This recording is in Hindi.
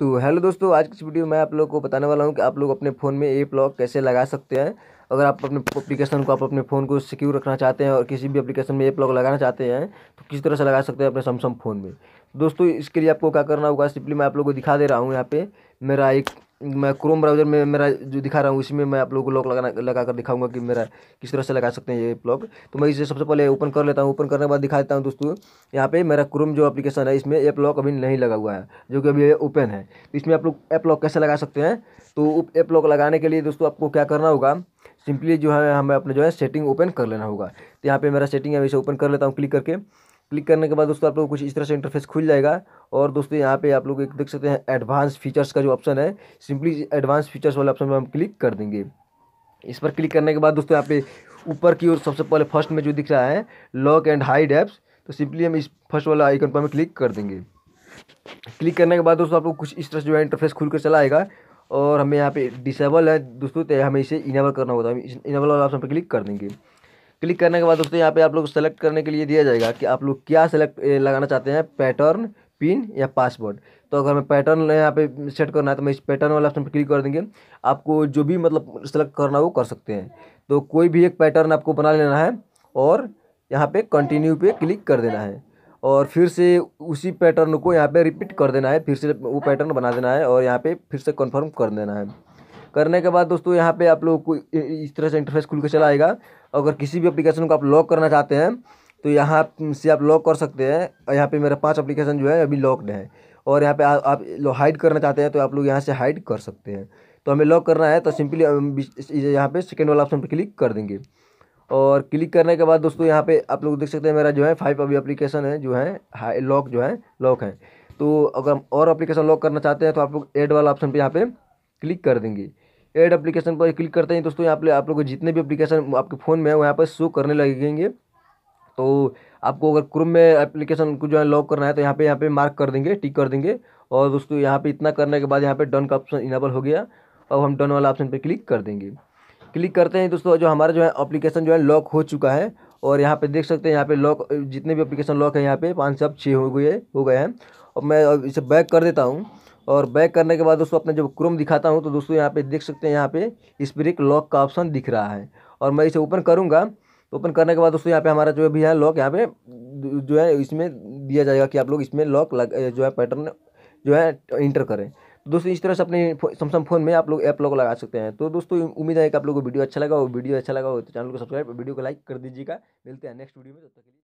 तो हेलो दोस्तों आज की इस वीडियो में आप लोग को बताने वाला हूँ कि आप लोग अपने फ़ोन में एप लॉक कैसे लगा सकते हैं अगर आप अपने एप्लीकेशन को आप अपने फ़ोन को सिक्योर रखना चाहते हैं और किसी भी एप्लीकेशन में एप लॉक लगाना चाहते हैं तो किस तरह से लगा सकते हैं अपने सैमसंग फ़ोन में दोस्तों इसके लिए आपको क्या करना होगा सिंपली मैं आप लोग को दिखा दे रहा हूँ यहाँ पर मेरा एक मैं क्रोम ब्राउज़र में मेरा जो दिखा रहा हूँ इसमें मैं आप लोगों को लॉक लगाना लगा कर दिखाऊंगा कि मेरा किस तरह से लगा सकते हैं ये लॉक तो मैं इसे सबसे पहले ओपन कर लेता हूँ ओपन करने के बाद दिखा देता हूँ दोस्तों यहाँ पे मेरा क्रोम जो एप्लीकेशन है इसमें ऐप लॉक अभी नहीं लगा हुआ है जो कि अभी ओपन है तो इसमें आप लोग ऐप लॉक कैसे लगा सकते हैं तो एप लॉक लगाने के लिए दोस्तों आपको क्या करना होगा सिंपली जो है हमें अपने जो है सेटिंग ओपन कर लेना होगा तो यहाँ पर मेरा सेटिंग है इसे ओपन कर लेता हूँ क्लिक करके क्लिक करने के बाद दोस्तों आप लोग कुछ इस तरह से इंटरफेस खुल जाएगा और दोस्तों यहाँ पे आप लोग एक देख सकते हैं एडवांस फीचर्स का जो ऑप्शन है सिंपली एडवांस फीचर्स वाले ऑप्शन में हम क्लिक कर देंगे इस पर क्लिक करने के बाद दोस्तों यहाँ पे ऊपर की ओर सबसे पहले फर्स्ट में जो दिख रहा है लॉक एंड हाइड डेप्स तो सिंपली हम इस फर्स्ट वाला आइकन पर हम क्लिक कर देंगे क्लिक करने के बाद दोस्तों आप लोग कुछ इस तरह से जो है इंटरफेस खुल कर चला आएगा और हमें यहाँ पे डिसेबल है दोस्तों तो हमें इसे इनेबल करना होता है इनेबल वाला ऑप्शन पर क्लिक कर देंगे क्लिक करने के बाद दोस्तों यहाँ पे आप लोग सेलेक्ट करने के लिए दिया जाएगा कि आप लोग क्या सेलेक्ट लगाना चाहते हैं पैटर्न पिन या पासवर्ड तो अगर मैं पैटर्न यहाँ पे सेट करना है तो मैं इस पैटर्न वाले ऑप्शन पर क्लिक कर देंगे आपको जो भी मतलब सेलेक्ट करना हो कर सकते हैं तो कोई भी एक पैटर्न आपको बना लेना है और यहाँ पे कंटिन्यू पे क्लिक कर देना है और फिर से उसी पैटर्न को यहाँ पे रिपीट कर देना है फिर से वो पैटर्न बना देना है और यहाँ पे फिर से कंफर्म कर देना है करने के बाद दोस्तों यहाँ पे आप लोग को इस तरह से इंटरफेस खुल के चला आएगा अगर किसी भी अप्लीकेशन को आप लॉक करना चाहते हैं तो यहाँ से आप लॉक कर सकते हैं और यहाँ पे मेरा पांच अप्लीकेशन जो है अभी लॉकड है और यहाँ पे आ, आप हाइड करना चाहते हैं तो आप लोग यहाँ से हाइड कर सकते हैं तो हमें लॉक करना है तो सिंपली यहाँ पे सेकेंड वाला ऑप्शन पर क्लिक कर देंगे और क्लिक करने के बाद दोस्तों यहाँ पे आप लोग देख सकते हैं मेरा जो है फाइव अभी अप्लीकेशन है जो है लॉक जो है लॉक है तो अगर हम और अप्लीकेशन लॉक करना चाहते हैं तो आप लोग एड वाला ऑप्शन पर यहाँ पर क्लिक कर देंगे एड एप्लीकेशन पर क्लिक करते हैं दोस्तों यहाँ पर आप लोग जितने भी एप्लीकेशन आपके फ़ोन में है वहाँ पर शो करने लगेंगे तो आपको अगर क्रोम में एप्लीकेशन को जो है लॉक करना है तो यहाँ पे यहाँ पे मार्क कर देंगे टिक कर देंगे और दोस्तों यहाँ पे इतना करने के बाद यहाँ पे डन का ऑप्शन इनेबल हो गया अब हम डन वाला ऑप्शन पे क्लिक कर देंगे क्लिक करते हैं दोस्तों जो हमारा जो है एप्लीकेशन जो है लॉक हो चुका है और यहाँ पर देख सकते हैं यहाँ पर लॉक जितने भी अप्लीकेशन लॉक है यहाँ पर पाँच से अब छः हो गए हो गए हैं और मैं इसे बैक कर देता हूँ और बैक करने के बाद दोस्तों अपने जब क्रोम दिखाता हूँ तो दोस्तों यहाँ पे देख सकते हैं यहाँ पे स्प्रिक लॉक का ऑप्शन दिख रहा है और मैं इसे ओपन करूँगा तो ओपन करने के बाद दोस्तों यहाँ पे हमारा जो भी है लॉक यहाँ पे जो है इसमें दिया जाएगा कि आप लोग इसमें लॉक जो है पैटर्न जो है इंटर करें तो दोस्तों इस तरह से अपने सैमसंग फ़ोन में आप लोग ऐप लॉक लगा सकते हैं तो दोस्तों उम्मीद है कि आप लोग को वीडियो अच्छा लगा हो वीडियो अच्छा लगा हो तो चैनल को सब्सक्राइब वीडियो को लाइक कर दीजिएगा मिलते हैं नेक्स्ट वीडियो में तब तक के लिए